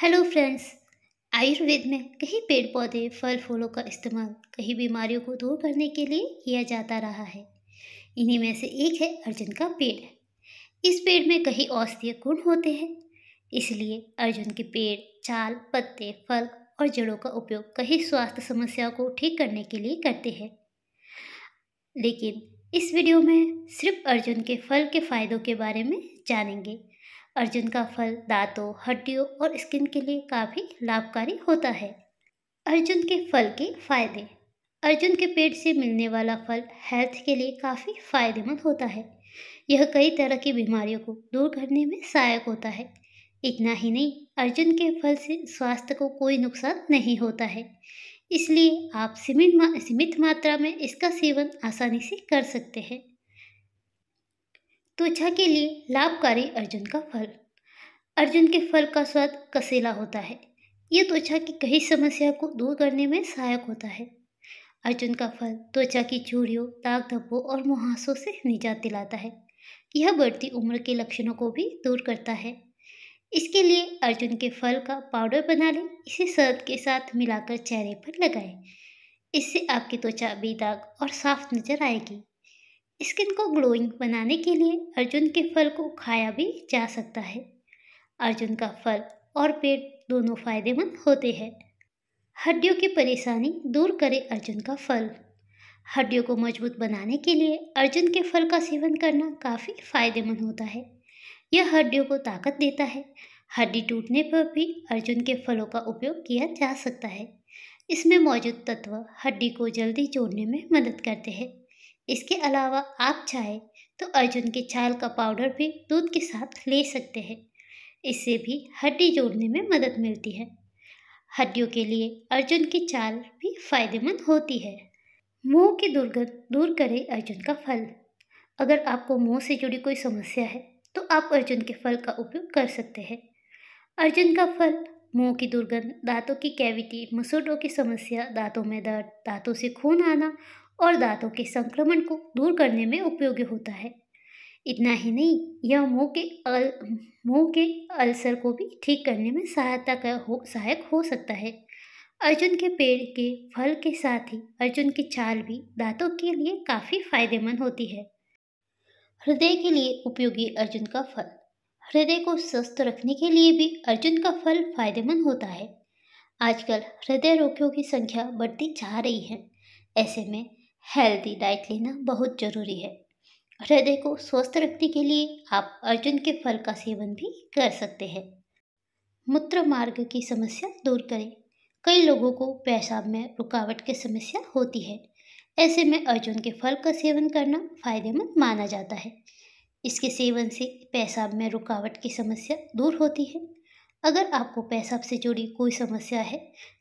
Hello friends Ayurveda में कई पेड़ पौधे फल फूलों का इस्तेमाल कई बीमारियों को दूर करने के लिए किया जाता रहा है इन्हीं में से एक है अर्जुन का पेड़ इस पेड़ में कई औषधीय गुण होते हैं इसलिए अर्जुन के पेड़ चाल पत्ते फल और जड़ों का उपयोग कई स्वास्थ्य समस्याओं को ठीक करने के लिए करते हैं लेकिन इस वीडियो में सिर्फ अर्जुन के फल के फ़ायदों के बारे में जानेंगे अर्जुन का फल दांतों हड्डियों और स्किन के लिए काफ़ी लाभकारी होता है अर्जुन के फल के फायदे अर्जुन के पेड़ से मिलने वाला फल हेल्थ के लिए काफ़ी फायदेमंद होता है यह कई तरह की बीमारियों को दूर करने में सहायक होता है इतना ही नहीं अर्जुन के फल से स्वास्थ्य को कोई नुकसान नहीं होता है इसलिए आप सीमित मा, सीमित मात्रा में इसका सेवन आसानी से कर सकते हैं त्वचा के लिए लाभकारी अर्जुन का फल अर्जुन के फल का स्वाद कसीला होता है यह त्वचा की कई समस्या को दूर करने में सहायक होता है अर्जुन का फल त्वचा की चूड़ियों दाग धब्बों और मुहासों से निजात दिलाता है यह बढ़ती उम्र के लक्षणों को भी दूर करता है इसके लिए अर्जुन के फल का पाउडर बना लें इसे शरद के साथ मिलाकर चेहरे पर लगाएं इससे आपकी त्वचा बेदाग और साफ नजर आएगी स्किन को ग्लोइंग बनाने के लिए अर्जुन के फल को खाया भी जा सकता है अर्जुन का फल और पेट दोनों फायदेमंद होते हैं हड्डियों की परेशानी दूर करे अर्जुन का फल हड्डियों को मजबूत बनाने के लिए अर्जुन के फल का सेवन करना काफ़ी फायदेमंद होता है यह हड्डियों को ताकत देता है हड्डी टूटने पर भी अर्जुन के फलों का उपयोग किया जा सकता है इसमें मौजूद तत्व हड्डी को जल्दी जोड़ने में मदद करते हैं इसके अलावा आप चाहे तो अर्जुन की छाल का पाउडर भी दूध के साथ ले सकते हैं इससे भी हड्डी जोड़ने में मदद मिलती है हड्डियों के लिए अर्जुन की चाल भी फायदेमंद होती है मुंह की दुर्गंध दूर करे अर्जुन का फल अगर आपको मुंह से जुड़ी कोई समस्या है तो आप अर्जुन के फल का उपयोग कर सकते हैं अर्जुन का फल मुंह की दुर्गंध दांतों की कैविटी मसूडों की समस्या दांतों में दर्द दांतों से खून आना और दांतों के संक्रमण को दूर करने में उपयोगी होता है इतना ही नहीं यह मुंह के अल मुंह के अल्सर को भी ठीक करने में सहायता का हो सहायक हो सकता है अर्जुन के पेड़ के फल के साथ ही अर्जुन की चाल भी दांतों के लिए काफ़ी फायदेमंद होती है हृदय के लिए उपयोगी अर्जुन का फल हृदय को स्वस्थ रखने के लिए भी अर्जुन का फल फायदेमंद होता है आजकल हृदय रोगियों की संख्या बढ़ती जा रही है ऐसे में हेल्दी डाइट लेना बहुत ज़रूरी है हृदय को स्वस्थ रखने के लिए आप अर्जुन के फल का सेवन भी कर सकते हैं मूत्र मार्ग की समस्या दूर करें कई लोगों को पेशाब में रुकावट की समस्या होती है ऐसे में अर्जुन के फल का सेवन करना फायदेमंद माना जाता है इसके सेवन से पेशाब में रुकावट की समस्या दूर होती है अगर आपको पेशाब से जुड़ी कोई समस्या है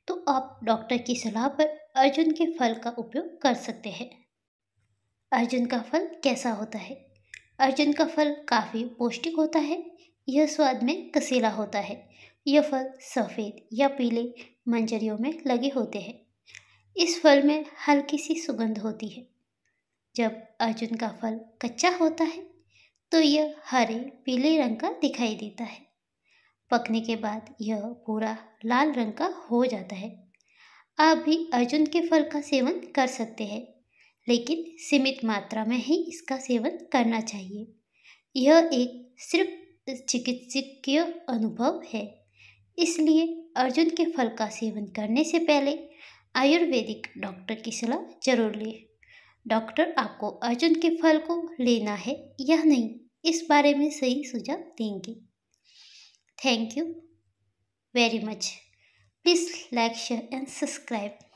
तो आप डॉक्टर की सलाह पर अर्जुन के फल का उपयोग कर सकते हैं अर्जुन का फल कैसा होता है अर्जुन का फल काफ़ी पौष्टिक होता है यह स्वाद में कसीला होता है यह फल सफ़ेद या पीले मंजरियों में लगे होते हैं इस फल में हल्की सी सुगंध होती है जब अर्जुन का फल कच्चा होता है तो यह हरे पीले रंग का दिखाई देता है पकने के बाद यह पूरा लाल रंग का हो जाता है आप भी अर्जुन के फल का सेवन कर सकते हैं लेकिन सीमित मात्रा में ही इसका सेवन करना चाहिए यह एक सिर्फ चिकित्सकीय अनुभव है इसलिए अर्जुन के फल का सेवन करने से पहले आयुर्वेदिक डॉक्टर की सलाह जरूर लें डॉक्टर आपको अर्जुन के फल को लेना है या नहीं इस बारे में सही सुझाव देंगे Thank you very much. Please like, share and subscribe.